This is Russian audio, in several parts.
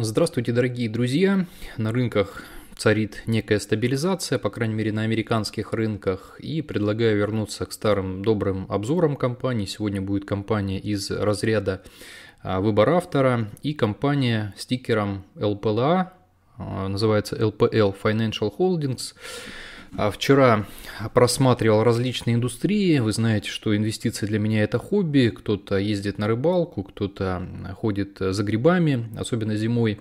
Здравствуйте, дорогие друзья! На рынках царит некая стабилизация, по крайней мере на американских рынках, и предлагаю вернуться к старым добрым обзорам компаний. Сегодня будет компания из разряда а, выбор автора и компания с стикером LPLA, а, а, называется LPL Financial Holdings. А вчера просматривал различные индустрии. Вы знаете, что инвестиции для меня это хобби. Кто-то ездит на рыбалку, кто-то ходит за грибами, особенно зимой.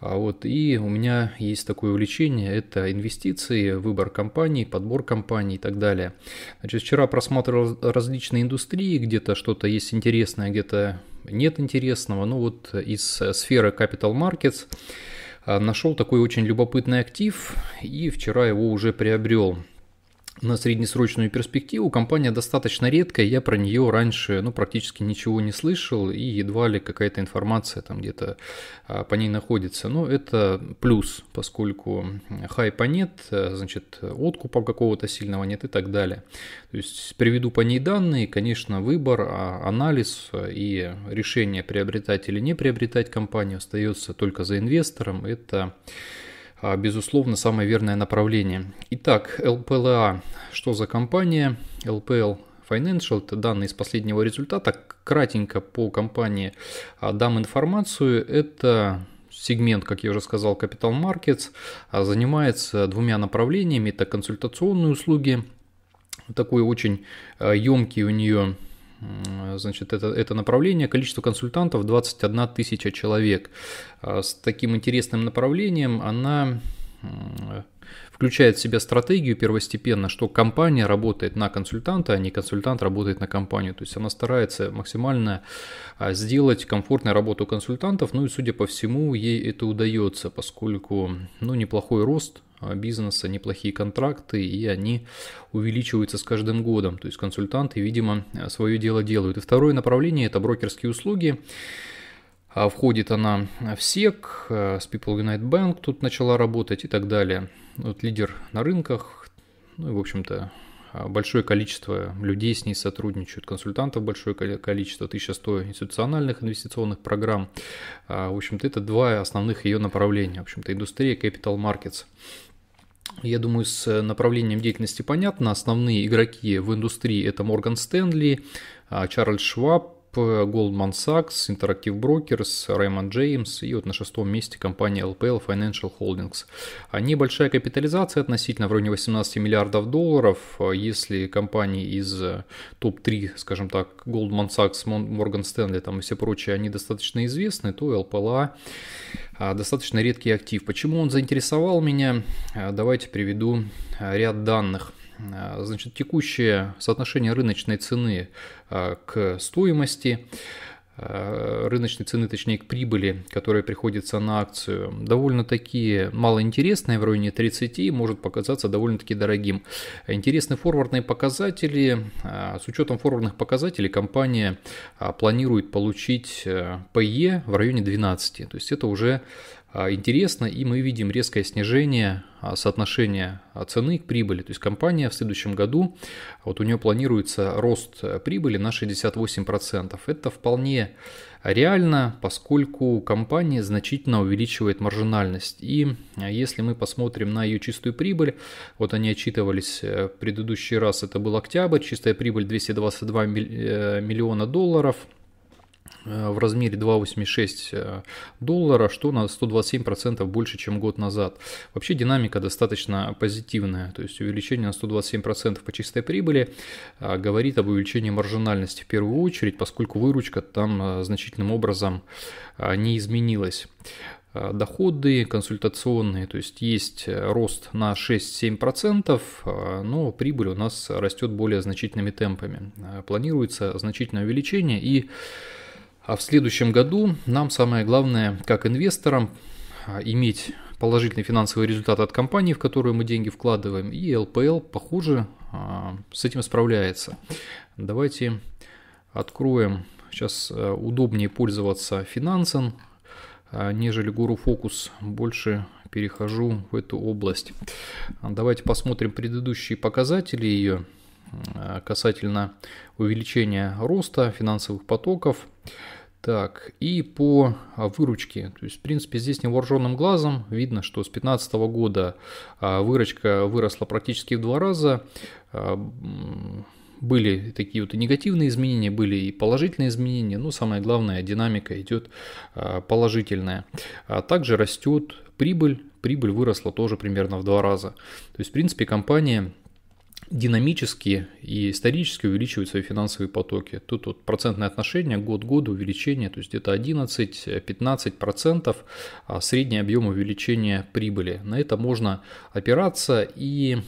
А вот. И у меня есть такое увлечение, это инвестиции, выбор компаний, подбор компаний и так далее. Значит, вчера просматривал различные индустрии, где-то что-то есть интересное, а где-то нет интересного. Ну вот из сферы Capital Markets нашел такой очень любопытный актив и вчера его уже приобрел на среднесрочную перспективу. Компания достаточно редкая, я про нее раньше ну, практически ничего не слышал и едва ли какая-то информация там где-то а, по ней находится. Но это плюс, поскольку хайпа нет, э, значит, откупа какого-то сильного нет и так далее. То есть приведу по ней данные, конечно, выбор, а, анализ э, и решение приобретать или не приобретать компанию остается только за инвестором. Это а, безусловно, самое верное направление. Итак, LPLA, Что за компания? LPL Financial, это данные из последнего результата. Кратенько по компании а, дам информацию. Это сегмент, как я уже сказал, Capital Markets, а, занимается двумя направлениями. Это консультационные услуги, такой очень емкий у нее значит, это, это направление. Количество консультантов 21 тысяча человек. А с таким интересным направлением она включает в себя стратегию первостепенно, что компания работает на консультанта, а не консультант работает на компанию. То есть она старается максимально а, сделать комфортную работу консультантов, ну и, судя по всему, ей это удается, поскольку ну, неплохой рост а, бизнеса, неплохие контракты, и они увеличиваются с каждым годом. То есть консультанты, видимо, а, свое дело делают. И второе направление – это брокерские услуги. Входит она в СЕК, с People United Bank тут начала работать и так далее вот лидер на рынках, ну и, в общем-то, а, большое количество людей с ней сотрудничают, консультантов большое количество, 1100 институциональных инвестиционных программ. А, в общем-то, это два основных ее направления. В общем-то, индустрия Capital Markets. Я думаю, с направлением деятельности понятно. Основные игроки в индустрии – это Морган Стэнли, Чарльз Шваб, Goldman Sachs, Interactive Brokers, Raymond James и вот на шестом месте компания LPL Financial Holdings. Они большая капитализация относительно в районе 18 миллиардов долларов. Если компании из э, топ-3, скажем так, Goldman Sachs, Morgan Stanley там и все прочие, они достаточно известны, то LPL а, достаточно редкий актив. Почему он заинтересовал меня? А, давайте приведу а, ряд данных. Э, значит, текущее соотношение рыночной цены э, к стоимости э, рыночной цены, точнее к прибыли, которая приходится на акцию, довольно-таки малоинтересная, в районе 30, может показаться довольно-таки дорогим. Интересны форвардные показатели. С учетом форвардных показателей компания планирует получить PE в районе 12. То есть это уже а, интересно, и мы видим резкое снижение а, соотношения а, цены к прибыли. То есть компания в следующем году, вот у нее планируется рост э, прибыли на 68%. Это вполне реально, поскольку компания значительно увеличивает маржинальность. И если мы посмотрим на ее чистую прибыль, вот они отчитывались э, в предыдущий раз, это был октябрь, чистая прибыль 222 э, миллиона долларов – Э, в размере 2,86 э, доллара, что на 127% больше, чем год назад. Вообще динамика достаточно позитивная, то есть увеличение на 127% по чистой прибыли э, говорит об увеличении маржинальности в первую очередь, поскольку выручка там значительным образом не изменилась доходы консультационные, то есть есть рост на 6-7%, но прибыль у нас растет более значительными темпами. Планируется значительное увеличение и а в следующем году нам самое главное, как инвесторам, а, иметь положительный финансовый результат от компании, в которую мы деньги вкладываем, и ЛПЛ, похоже, а, с этим справляется. Давайте откроем. Сейчас э, удобнее пользоваться финансом а, нежели Гуру Фокус. Больше перехожу в эту область. Давайте посмотрим предыдущие показатели ее касательно увеличения роста финансовых потоков. Так, и по а, выручке. То есть, в принципе, здесь невооруженным глазом видно, что с 2015 года а, выручка выросла практически в два раза. А, были такие вот и негативные изменения, были и положительные изменения, но самое главное, динамика идет положительная. также растет прибыль, прибыль выросла тоже примерно в два раза. То есть, в принципе, компания динамически и исторически увеличивают свои финансовые потоки. Тут вот процентное отношение год году увеличение, то есть где-то 11-15% процентов а средний объем увеличения прибыли. На это можно опираться и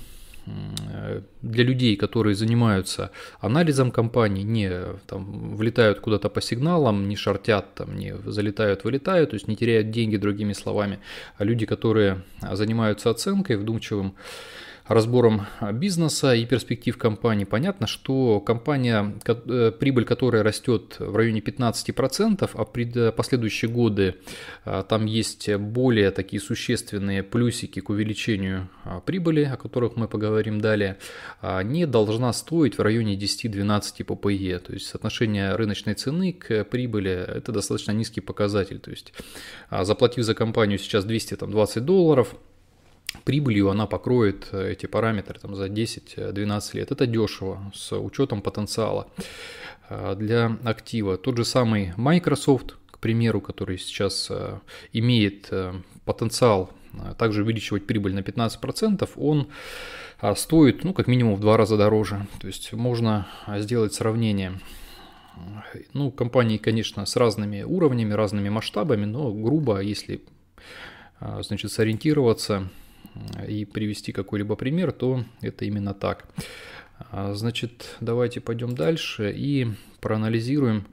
для людей, которые занимаются анализом компаний, не там, влетают куда-то по сигналам, не шортят, там, не залетают, вылетают, то есть не теряют деньги, другими словами, а люди, которые занимаются оценкой, вдумчивым разбором а, бизнеса и перспектив компании, понятно, что компания, э, прибыль которой растет в районе 15%, а пред, э, последующие годы а, там есть более такие существенные плюсики к увеличению а, прибыли, о которых мы поговорим далее, не должна стоить в районе 10-12 ППЕ. То есть соотношение рыночной цены к прибыли – это достаточно низкий показатель. То есть заплатив за компанию сейчас 220 долларов – прибылью она покроет э, эти параметры там, за 10-12 лет. Это дешево с учетом потенциала э, для актива. Тот же самый Microsoft, к примеру, который сейчас э, имеет потенциал также увеличивать прибыль на 15%, он стоит, ну, как минимум в два раза дороже. То есть можно сделать сравнение. Ну, компании, конечно, с разными уровнями, разными масштабами, но грубо, если, значит, сориентироваться, и привести какой-либо пример, то это именно так. А, значит, давайте пойдем дальше и проанализируем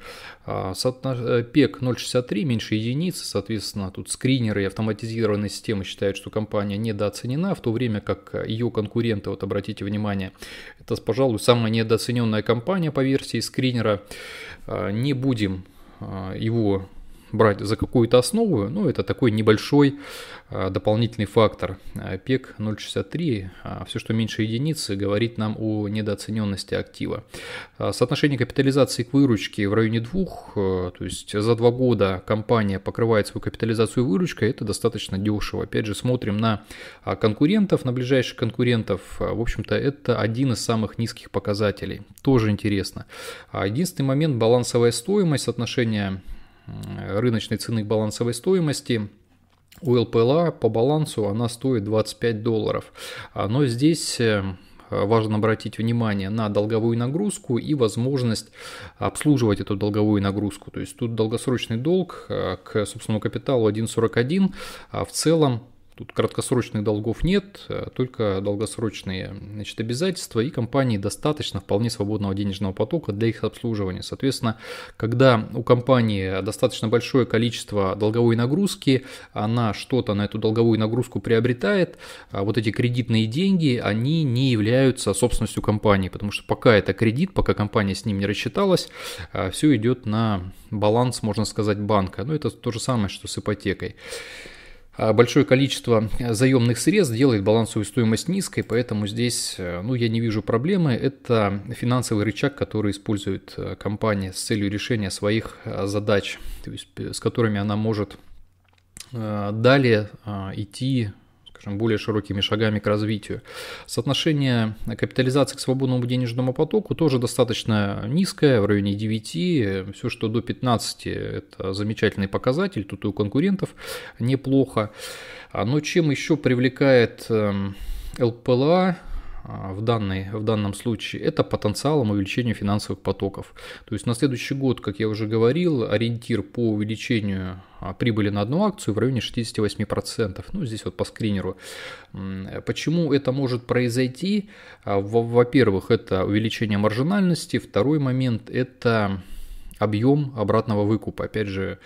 а, э, ПЕК 0.63 меньше единицы, соответственно, тут скринеры и автоматизированные системы считают, что компания недооценена, в то время как ее конкуренты, вот обратите внимание, это, пожалуй, самая недооцененная компания по версии скринера. А, не будем его брать за какую-то основу, ну, это такой небольшой э, дополнительный фактор. Э, ПЕК 0,63, э, все, что меньше единицы, говорит нам о недооцененности актива. Соотношение капитализации к выручке в районе двух, то есть за два года компания покрывает свою капитализацию выручкой, это достаточно дешево. Опять же, смотрим на конкурентов, на ближайших конкурентов. В общем-то, это один из самых низких показателей. Тоже интересно. А единственный момент – балансовая стоимость, соотношение рыночной цены к балансовой стоимости, у ЛПЛА по балансу она стоит 25 долларов. Но здесь э, важно обратить внимание на долговую нагрузку и возможность обслуживать эту долговую нагрузку. То есть тут долгосрочный долг э, к собственному капиталу 1.41, а в целом Тут краткосрочных долгов нет, э, только долгосрочные значит, обязательства, и компании достаточно вполне свободного денежного потока для их обслуживания. Соответственно, когда у компании достаточно большое количество долговой нагрузки, она что-то на эту долговую нагрузку приобретает, а вот эти кредитные деньги, они не являются собственностью компании, потому что пока это кредит, пока компания с ним не рассчиталась, а, все идет на баланс, можно сказать, банка. Но ну, это то же самое, что с ипотекой. А большое количество э, заемных средств делает балансовую стоимость низкой, поэтому здесь э, ну, я не вижу проблемы. Это финансовый рычаг, который использует э, компания с целью решения своих задач, то есть с которыми она может далее идти скажем, более широкими шагами к развитию. Соотношение э, капитализации к свободному денежному потоку тоже достаточно низкое, в районе 9, все, что до 15, это замечательный показатель, тут и у конкурентов неплохо. А, но чем еще привлекает эм, ЛПЛА а, в, данной, в данном случае, это потенциалом увеличения финансовых потоков. То есть на следующий год, как я уже говорил, ориентир по увеличению а, прибыли на одну акцию в районе 68%. Ну, здесь вот по скринеру. Почему это может произойти? А, во-первых, это увеличение маржинальности. Второй момент – это объем обратного выкупа. Опять же,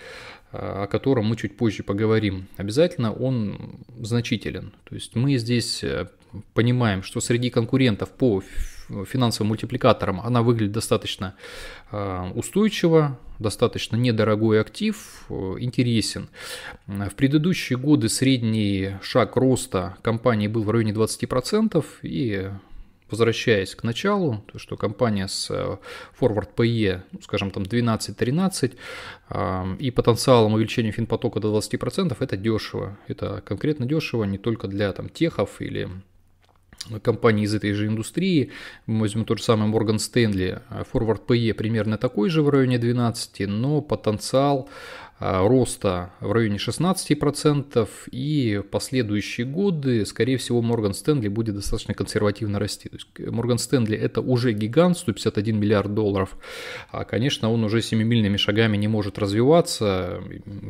о котором мы чуть позже поговорим, обязательно он значителен. То есть мы здесь э, понимаем, что среди конкурентов по финансовым мультипликаторам она выглядит достаточно э, устойчиво, достаточно недорогой актив, э, интересен. В предыдущие годы средний шаг роста компании был в районе 20%, и возвращаясь к началу, то что компания с э, Forward PE, ну, скажем там 12-13 и потенциалом увеличения финпотока до 20%, это дешево. Это конкретно дешево не только для там техов или компании из этой же индустрии. возьмем тот же самый Morgan Stanley, forward PE примерно такой же в районе 12, но потенциал Э, роста в районе 16%, и в последующие годы, скорее всего, Морган Стэнли будет достаточно консервативно расти. То есть э, Морган Стэнли – это уже гигант, 151 миллиард долларов. А, конечно, он уже семимильными шагами не может развиваться.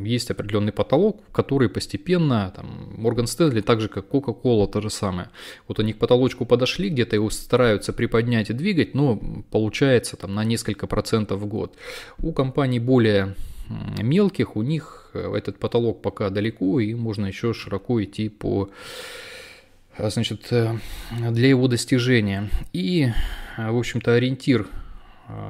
Есть определенный потолок, который постепенно, там, Морган Стэнли, так же как Coca-Cola, то же самое. Вот они к потолочку подошли, где-то его стараются приподнять и двигать, но получается там на несколько процентов в год. У компании более мелких, у них э, этот потолок пока далеко, и можно еще широко идти по э, значит, э, для его достижения. И, в общем-то, ориентир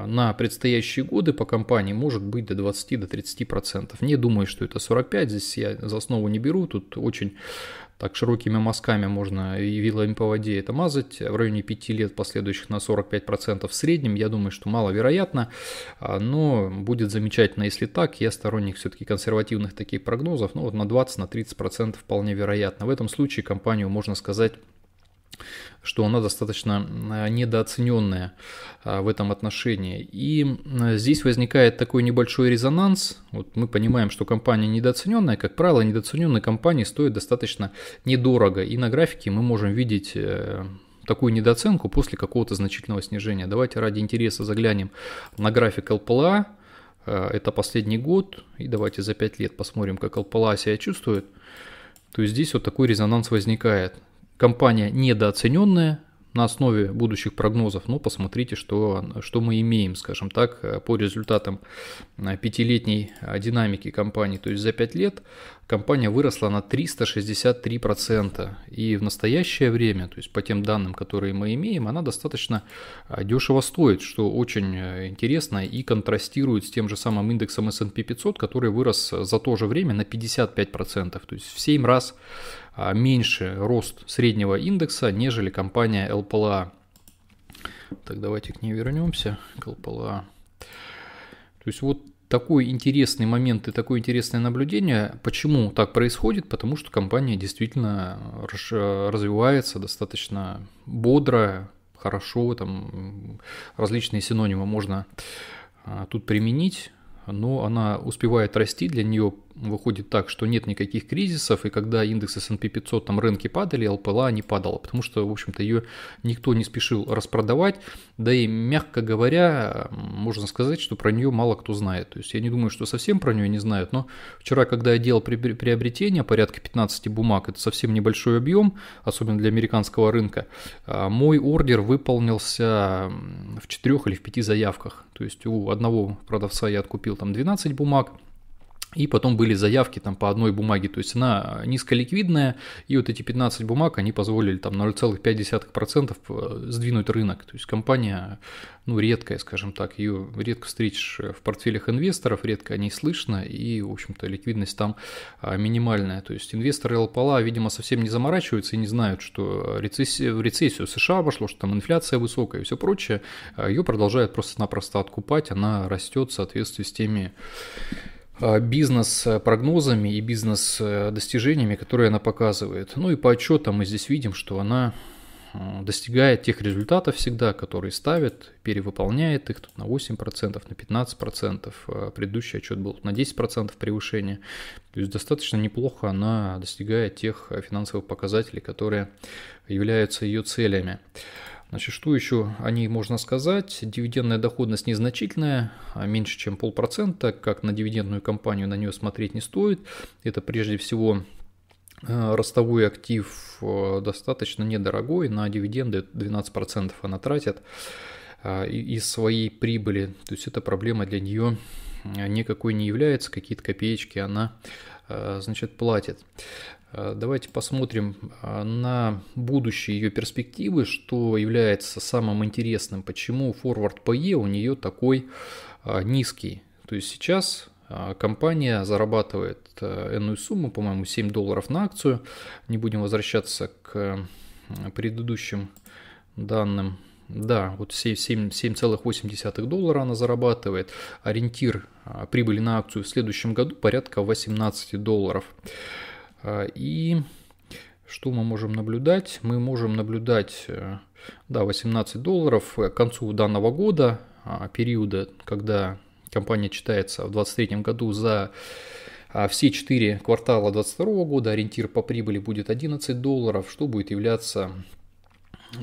на предстоящие годы по компании может быть до 20-30%. До 30%. Не думаю, что это 45, здесь я за основу не беру, тут очень так широкими мазками можно и вилами по воде это мазать. В районе 5 лет последующих на 45% в среднем, я думаю, что маловероятно, а, но будет замечательно, если так. Я сторонник все-таки консервативных таких прогнозов, но вот на 20-30% на 30% вполне вероятно. В этом случае компанию, можно сказать, что она достаточно э, недооцененная э, в этом отношении. И э, здесь возникает такой небольшой резонанс. Вот мы понимаем, что компания недооцененная. Как правило, недооцененные компании стоят достаточно недорого. И на графике мы можем видеть такую недооценку после какого-то значительного снижения. Давайте ради интереса заглянем на график ЛПЛА. Это последний год. И давайте за 5 лет посмотрим, как ЛПЛА себя чувствует. То есть здесь вот такой резонанс возникает компания недооцененная на основе будущих прогнозов, но ну, посмотрите, что, что мы имеем, скажем так, по результатам э, пятилетней э, динамики компании. То есть за 5 лет компания выросла на 363%. И в настоящее время, то есть по тем данным, которые мы имеем, она достаточно э, дешево стоит, что очень интересно и контрастирует с тем же самым индексом S&P 500, который вырос за то же время на 55%. То есть в 7 раз а, меньше рост среднего индекса, нежели компания LPLA. Так, давайте к ней вернемся, к LPLA. То есть вот такой интересный момент и такое интересное наблюдение. Почему так происходит? Потому что компания действительно э, э, развивается достаточно бодро, хорошо, там различные синонимы можно а, тут применить, но она успевает расти, для нее выходит так, что нет никаких кризисов, и когда индекс S&P 500, там рынки падали, ЛПЛА не падала, потому что, в общем-то, ее никто не спешил распродавать, да и, мягко говоря, можно сказать, что про нее мало кто знает. То есть я не думаю, что совсем про нее не знают, но вчера, когда я делал приобретение, порядка 15 бумаг, это совсем небольшой объем, особенно для американского рынка, а, мой ордер выполнился в 4 или в 5 заявках. То есть у одного продавца я откупил там 12 бумаг, и потом были заявки там по одной бумаге, то есть она низколиквидная, и вот эти 15 бумаг, они позволили там 0,5% э, сдвинуть рынок. То есть компания, ну, редкая, скажем так, ее редко встретишь в портфелях инвесторов, редко о ней слышно, и, в общем-то, ликвидность там а, минимальная. То есть инвесторы ЛПЛА, видимо, совсем не заморачиваются и не знают, что рецессия в рецессию США обошло, что там инфляция высокая и все прочее. А ее продолжают просто-напросто откупать, она растет в соответствии с теми а, бизнес-прогнозами и бизнес-достижениями, э, которые она показывает. Ну и по отчетам мы здесь видим, что она а, достигает тех результатов всегда, которые ставит, перевыполняет их тут на 8%, на 15%, а предыдущий отчет был на 10% превышения. То есть достаточно неплохо она достигает тех э, финансовых показателей, которые являются ее целями. Значит, что еще о ней можно сказать? Дивидендная доходность незначительная, а меньше чем полпроцента, как на дивидендную компанию на нее смотреть не стоит. Это прежде всего э, ростовой актив э, достаточно недорогой, на дивиденды 12% она тратит э, из своей прибыли. То есть эта проблема для нее никакой не является, какие-то копеечки она значит, платит. Э, давайте посмотрим э, на будущие ее перспективы, что является самым интересным, почему форвард PE у нее такой э, низкий. То есть сейчас компания зарабатывает энную сумму, по-моему, 7 долларов на акцию. Не будем возвращаться к предыдущим данным. Да, вот 7,8 доллара она зарабатывает. Ориентир прибыли на акцию в следующем году порядка 18 долларов. А, и что мы можем наблюдать? Мы можем наблюдать э, да, 18 долларов э, к концу данного года, а, периода, когда компания читается в 2023 году за а, все 4 квартала 2022 года, ориентир по прибыли будет 11 долларов, что будет являться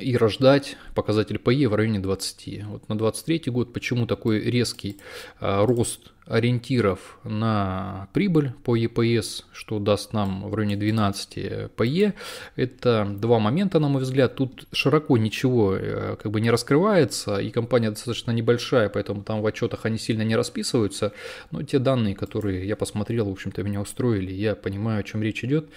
и рождать показатель ПЕ в районе 20. Вот на 23 год почему такой резкий рост ориентиров на прибыль по EPS, что даст нам в районе 12 PE. Это два момента, на мой взгляд. Тут широко ничего э, как бы не раскрывается, и компания достаточно небольшая, поэтому там в отчетах они сильно не расписываются. Но те данные, которые я посмотрел, в общем-то, меня устроили, я понимаю, о чем речь идет.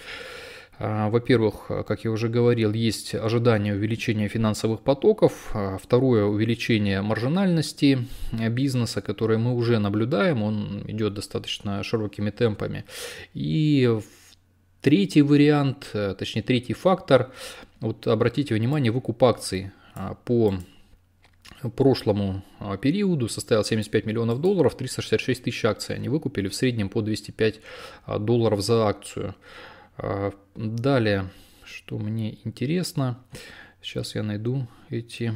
А, во-первых, как я уже говорил, есть ожидание увеличения финансовых потоков, а второе – увеличение маржинальности бизнеса, которое мы уже наблюдаем, он идет достаточно широкими темпами. И третий вариант, э, точнее третий фактор, вот обратите внимание, выкуп акций а, по прошлому периоду составил 75 миллионов долларов, 366 тысяч акций они выкупили в среднем по 205 долларов за акцию. А, далее, что мне интересно, сейчас я найду эти,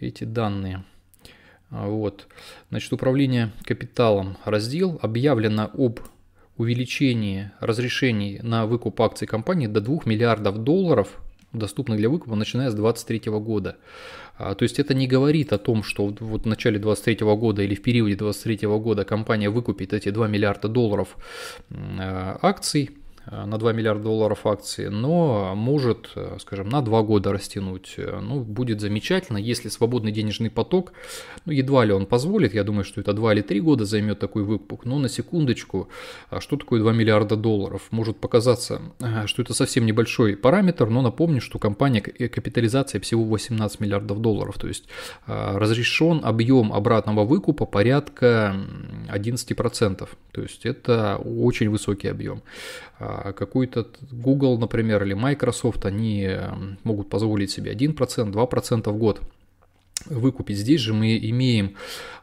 эти данные. А, вот. Значит, управление капиталом раздел объявлено об увеличении разрешений на выкуп акций компании до 2 миллиардов долларов доступных для выкупа, начиная с 2023 года. А, то есть это не говорит о том, что вот в начале 2023 года или в периоде 2023 года компания выкупит эти 2 миллиарда долларов акций, Э, на 2 миллиарда долларов акции, но может, э, скажем, на 2 года растянуть. Э, ну, будет замечательно, если свободный денежный поток, ну, едва ли он позволит, я думаю, что это 2 или 3 года займет такой выпук, но на секундочку, а что такое 2 миллиарда долларов? Может показаться, что это совсем небольшой параметр, но напомню, что компания капитализация всего 18 миллиардов долларов, то есть разрешен объем обратного выкупа порядка 11%, то есть это очень высокий объем. А какой-то Google, например, или Microsoft, они эм, могут позволить себе 1%, 2% в год выкупить. Здесь же мы имеем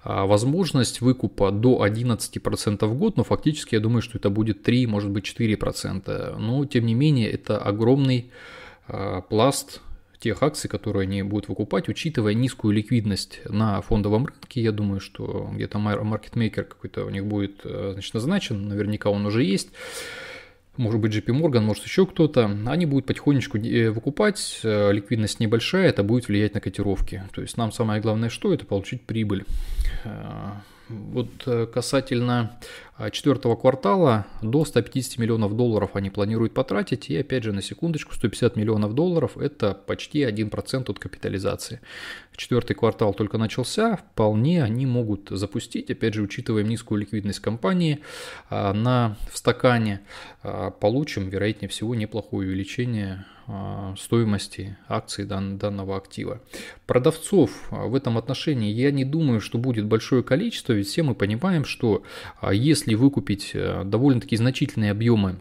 а, возможность выкупа до 11% в год, но фактически я думаю, что это будет 3, может быть 4%. Но тем не менее это огромный а, пласт тех акций, которые они будут выкупать, учитывая низкую ликвидность на фондовом рынке, я думаю, что где-то маркетмейкер какой-то у них будет э, значит, назначен, наверняка он уже есть может быть JP Morgan, может еще кто-то, они будут потихонечку э, выкупать, э, ликвидность небольшая, это будет влиять на котировки. То есть нам самое главное что? Это получить прибыль. Э, вот касательно а, четвертого квартала до 150 миллионов долларов они планируют потратить. И опять же, на секундочку, 150 миллионов долларов – это почти 1% от капитализации. Четвертый квартал только начался, вполне они могут запустить, опять же, учитывая низкую ликвидность компании, а, на, в стакане а, получим, вероятнее всего, неплохое увеличение стоимости акций дан, данного актива. Продавцов в этом отношении я не думаю, что будет большое количество, ведь все мы понимаем, что если если выкупить э, довольно-таки значительные объемы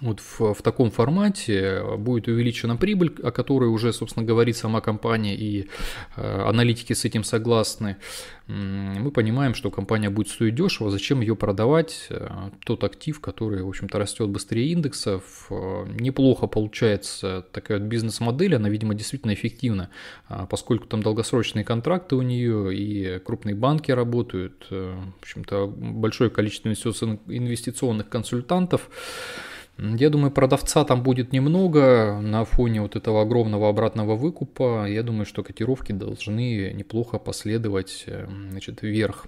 вот в, в таком формате будет увеличена прибыль, о которой уже, собственно, говорит сама компания, и э, аналитики с этим согласны. Мы понимаем, что компания будет стоить дешево, зачем ее продавать? Э, тот актив, который, в общем-то, растет быстрее индексов, э, неплохо получается такая вот бизнес-модель, она, видимо, действительно эффективна, а, поскольку там долгосрочные контракты у нее, и крупные банки работают, э, в общем-то, большое количество инвестиционных консультантов. Я думаю, продавца там будет немного на фоне вот этого огромного обратного выкупа. Я думаю, что котировки должны неплохо последовать э, значит, вверх.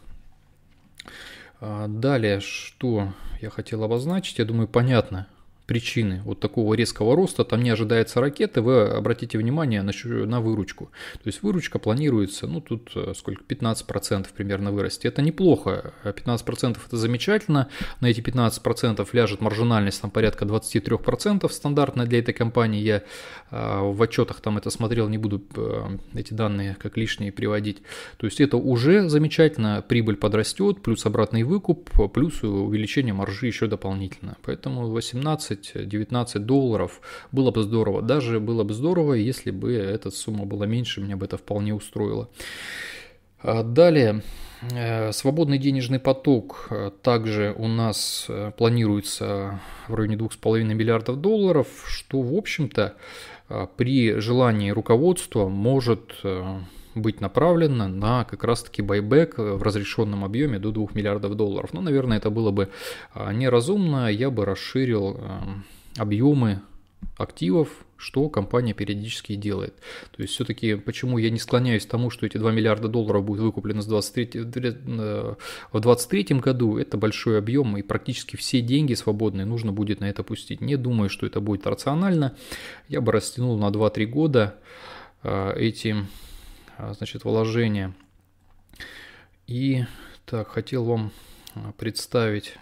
А, далее, что я хотел обозначить, я думаю, понятно, причины вот такого резкого роста, там не ожидается ракеты, вы обратите внимание на, на выручку. То есть выручка планируется, ну тут э, сколько, 15% примерно вырасти. Это неплохо, 15% а это замечательно, на эти 15% ляжет маржинальность там порядка 23% стандартная для этой компании. Я а, в отчетах там это смотрел, не буду э, эти данные как лишние приводить. То есть это уже замечательно, прибыль подрастет, плюс обратный выкуп, плюс увеличение маржи еще дополнительно. Поэтому 18 18-19 долларов. Было бы здорово. Даже было бы здорово, если бы эта сумма была меньше, меня бы это вполне устроило. А далее, э, свободный денежный поток э, также у нас э, планируется в районе 2,5 миллиардов долларов, что, в общем-то, при желании руководства может быть направлено на как раз-таки байбек в разрешенном объеме до 2 миллиардов долларов. Но, ну, наверное, это было бы а, неразумно. Я бы расширил а, объемы активов, что компания периодически делает. То есть все-таки почему я не склоняюсь к тому, что эти 2 миллиарда долларов будут выкуплены с 23, э, в 2023 году, это большой объем и практически все деньги свободные нужно будет на это пустить. Не думаю, что это будет рационально. Я бы растянул на 2-3 года а, эти а, значит, вложения. И так, хотел вам а, представить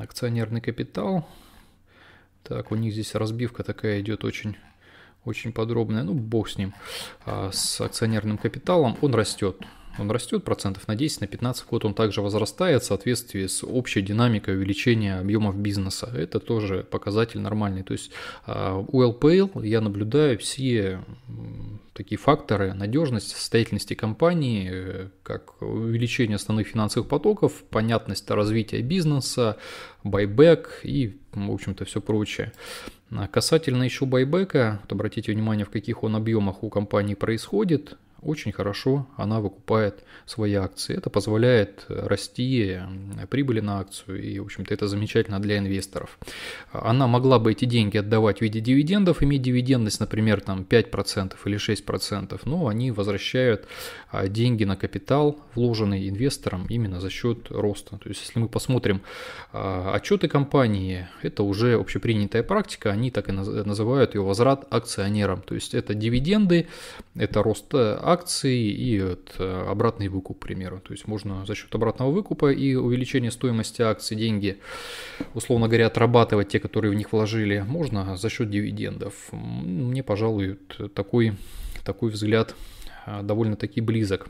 акционерный капитал. Так, у них здесь разбивка такая идет очень очень подробная, ну бог с ним, а с акционерным капиталом, он растет. Он растет процентов на 10, на 15 в год, он также возрастает в соответствии с общей динамикой увеличения объемов бизнеса. Это тоже показатель нормальный. То есть а, у LPL я наблюдаю все такие факторы надежность состоятельности компании, э, как увеличение основных финансовых потоков, понятность развития бизнеса, байбек и, в общем-то, все прочее. А касательно еще байбека, вот обратите внимание, в каких он объемах у компании происходит очень хорошо она выкупает свои акции. Это позволяет э, расти э, прибыли на акцию, и, в общем-то, это замечательно для инвесторов. Она могла бы эти деньги отдавать в виде дивидендов, иметь дивидендность, например, там 5% или 6%, но они возвращают а, деньги на капитал, вложенный инвестором именно за счет роста. То есть, если мы посмотрим а, отчеты компании, это уже общепринятая практика, они так и называют ее возврат акционерам. То есть, это дивиденды, это рост акций, э, акций и от э, обратный выкуп, к примеру. То есть можно за счет обратного выкупа и увеличения стоимости акций деньги, условно говоря, отрабатывать те, которые в них вложили, можно за счет дивидендов. Мне, пожалуй, такой, такой взгляд э, довольно-таки близок.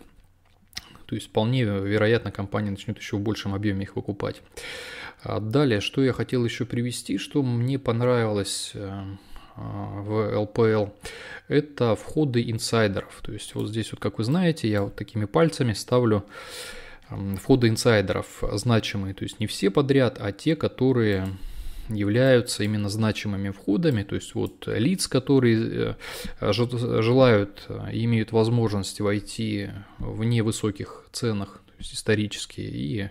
То есть вполне вероятно компания начнет еще в большем объеме их выкупать. А далее, что я хотел еще привести, что мне понравилось э, в LPL это входы инсайдеров. То есть вот здесь вот, как вы знаете, я вот такими пальцами ставлю входы инсайдеров значимые, то есть не все подряд, а те, которые являются именно значимыми входами, то есть вот лиц, которые э, желают, э, имеют возможность войти в невысоких ценах, то есть исторически, и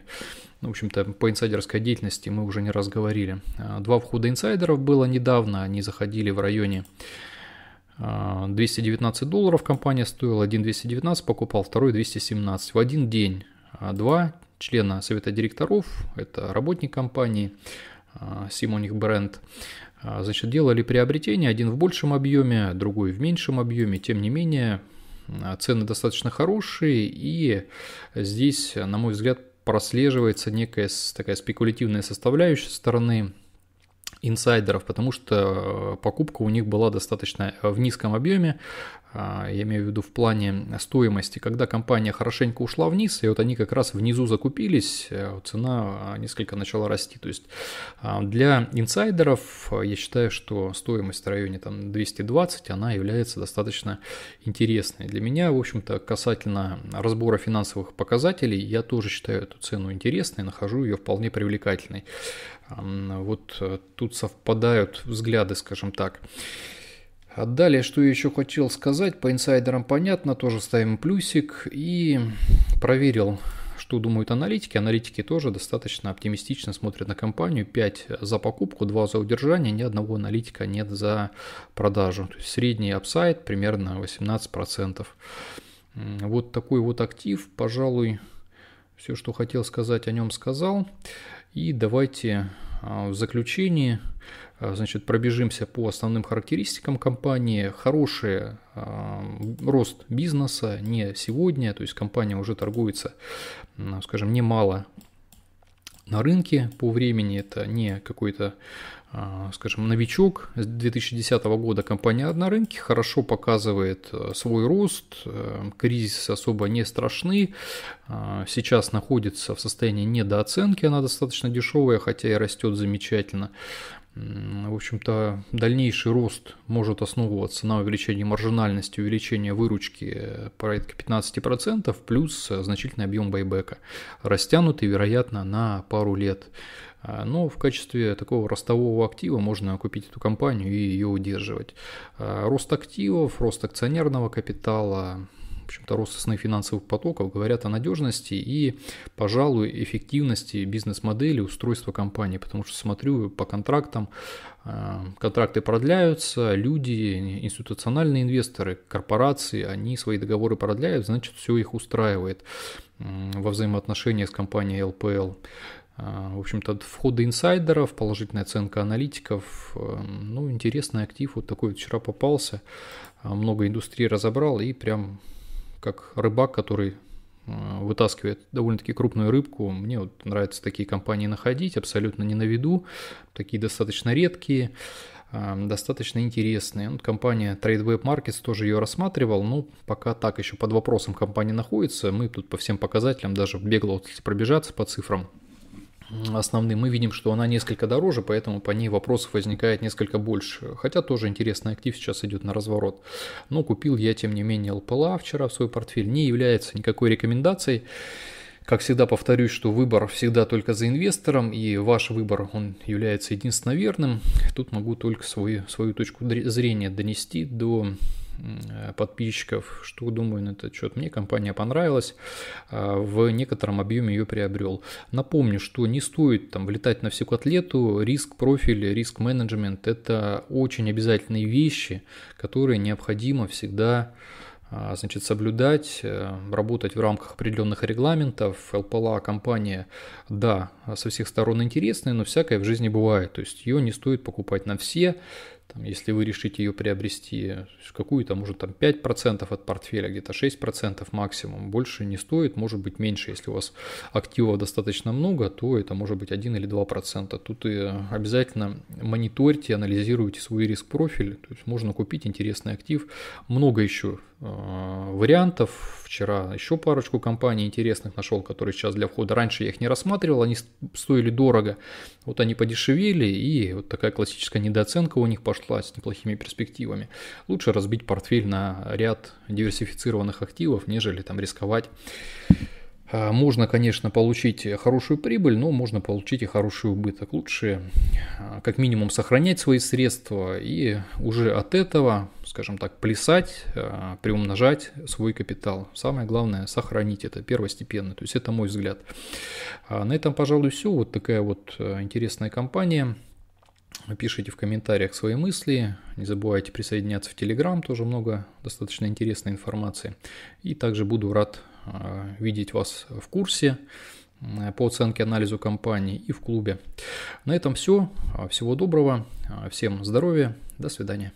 в общем-то, по инсайдерской деятельности мы уже не раз говорили. А, два входа инсайдеров было недавно, они заходили в районе 219 а, долларов компания стоила, один 219 покупал, второй 217. В один день а, два члена совета директоров, это работник компании, Симоних бренд, значит, делали приобретение, один в большем объеме, другой в меньшем объеме, тем не менее, цены достаточно хорошие, и здесь, на мой взгляд, прослеживается некая такая спекулятивная составляющая стороны инсайдеров, потому что э, покупка у них была достаточно э, в низком объеме, а, я имею в виду в плане стоимости, когда компания хорошенько ушла вниз, и вот они как раз внизу закупились, э, цена а, несколько начала расти. То есть а, для инсайдеров э, я считаю, что стоимость в районе там, 220, она является достаточно интересной. Для меня, в общем-то, касательно разбора финансовых показателей, я тоже считаю эту цену интересной, нахожу ее вполне привлекательной. Вот э, тут совпадают взгляды, скажем так. А далее, что я еще хотел сказать, по инсайдерам понятно, тоже ставим плюсик и проверил, что думают аналитики. Аналитики тоже достаточно оптимистично смотрят на компанию. 5 за покупку, 2 за удержание, ни одного аналитика нет за продажу. То есть средний апсайд примерно 18%. Вот такой вот актив, пожалуй, все, что хотел сказать о нем, сказал. И давайте Э, в заключение, э, значит, пробежимся по основным характеристикам компании. Хороший э, рост бизнеса не сегодня, то есть компания уже торгуется, скажем, немало на рынке по времени. Это не какой-то а, скажем, новичок с 2010 года компания на рынке, хорошо показывает э, свой рост, э, кризисы особо не страшны, а, сейчас находится в состоянии недооценки, она достаточно дешевая, хотя и растет замечательно. В общем-то, дальнейший рост может основываться на увеличении маржинальности, увеличении выручки э, порядка 15%, плюс значительный объем байбека, растянутый, вероятно, на пару лет. А, но в качестве такого ростового актива можно купить эту компанию и ее удерживать. А, рост активов, рост акционерного капитала, в общем-то, рост основных финансовых потоков говорят о надежности и, пожалуй, эффективности бизнес-модели устройства компании, потому что смотрю по контрактам, а, контракты продляются, люди, институциональные инвесторы, корпорации, они свои договоры продляют, значит, все их устраивает во взаимоотношениях с компанией LPL а, в общем-то, входы инсайдеров, положительная оценка аналитиков. Эм, ну, интересный актив вот такой вот вчера попался. А, много индустрии разобрал и прям как рыбак, который э, вытаскивает довольно-таки крупную рыбку. Мне вот нравятся такие компании находить, абсолютно не на виду, такие достаточно редкие, э, достаточно интересные. Ну, вот компания TradeWeb Markets тоже ее рассматривал, но ну, пока так еще под вопросом компания находится. Мы тут по всем показателям даже бегло вот, пробежаться по цифрам основным, мы видим, что она несколько дороже, поэтому по ней вопросов возникает несколько больше. Хотя тоже интересный актив сейчас идет на разворот. Но купил я, тем не менее, ЛПЛА вчера в свой портфель. Не является никакой рекомендацией. Как всегда повторюсь, что выбор всегда только за инвестором, и ваш выбор, он является единственно верным. Тут могу только свою, свою точку зрения донести до Э, подписчиков что думаю, на этот счет. Мне компания понравилась, а, в некотором объеме ее приобрел. Напомню, что не стоит там влетать на всю котлету, риск профиля, риск менеджмент – это очень обязательные вещи, которые необходимо всегда а, значит, соблюдать, э, работать в рамках определенных регламентов. ЛПЛА компания, да, со всех сторон интересная, но всякое в жизни бывает. То есть ее не стоит покупать на все. Там, если вы решите ее приобрести, какую-то, может, там 5% от портфеля, где-то 6% максимум, больше не стоит, может быть, меньше. Если у вас активов достаточно много, то это может быть 1 или 2%. Тут и э, обязательно мониторьте, анализируйте свой риск-профиль. То есть можно купить интересный актив. Много еще Э, вариантов. Вчера еще парочку компаний интересных нашел, которые сейчас для входа. Раньше я их не рассматривал, они стоили дорого. Вот они подешевели, и вот такая классическая недооценка у них пошла с неплохими перспективами. Лучше разбить портфель на ряд диверсифицированных активов, нежели там рисковать Э, можно, конечно, получить хорошую прибыль, но можно получить и хороший убыток. Лучше э, как минимум сохранять свои средства и уже от этого, скажем так, плясать, э, приумножать свой капитал. Самое главное – сохранить это первостепенно. То есть это мой взгляд. А на этом, пожалуй, все. Вот такая вот интересная компания. Пишите в комментариях свои мысли. Не забывайте присоединяться в Телеграм, тоже много достаточно интересной информации. И также буду рад Э, видеть вас в курсе э, по оценке анализу компании и в клубе. На этом все. Всего доброго. Всем здоровья. До свидания.